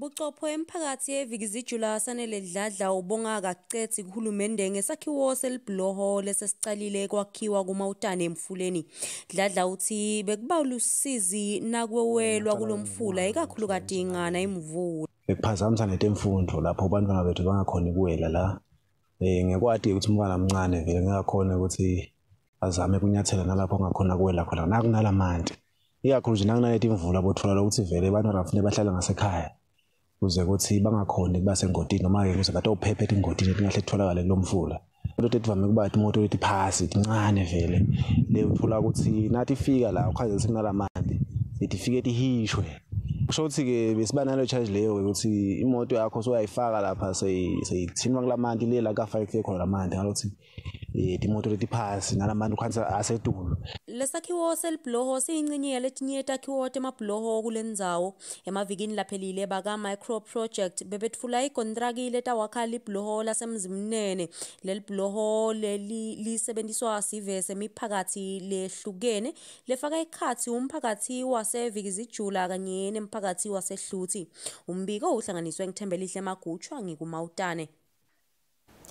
Bucopho emphakathi yeVikizijula sanele dladla ubonga kacethi kuhulumende ngesakhiwo selibhuloho lesesicalile kwakhiwa kumawutane emfuleni. Dladla uthi bekuba lusizi nakwewelwa kulomfula ikakhulukati ingana imvula. Bekuphazamisa netemfundo lapho abantwana bethu bangakhona ukuwela la. Eh ngekwadi ukuthi umntwana omncane vele ngakhona ukuthi azame kunyathela nalapho angakhona kuwela khona nakunalamanti. Ikakhulu nje nakunaletimvula bothola ukuthi vele abantwana kufanele bahlale ngasekhaya. kuze ukuthi bangakhoni kuba sengodini noma-ke kuze ngathi ophephethe ingodini lingahle kutholakale kulo mfula into edivame kuba imoto lethi phasi incane vele leyo uthola ukuthi nathi ifika la ukhanje sekunala mandi ithi ifike tihishwe kusho ukuthi-ke besiba nalo charge leyo ukuthi imoto yakho soyayifaka lapha seyithinwa kulamanti le la kafaye kufike khona lamanti ngalokuthi imoto letiphansi nalamantu kwanza asetulu lesakhiwo selibhloho siyincinye letinye takhiwo temabhloho kulendzawo emavikini laphelile baka-micro project bebetfula ikontraki letawakha libhloho lasemzimnene lelibhloho leli lisebentiswa sive semiphakathi lehlukene lefaka ikhathi umphakathi wasevikizijula kanye nemphakathi wasehluthi umbiko uhlanganiswe ngithembelihle magutshwa ngikumautane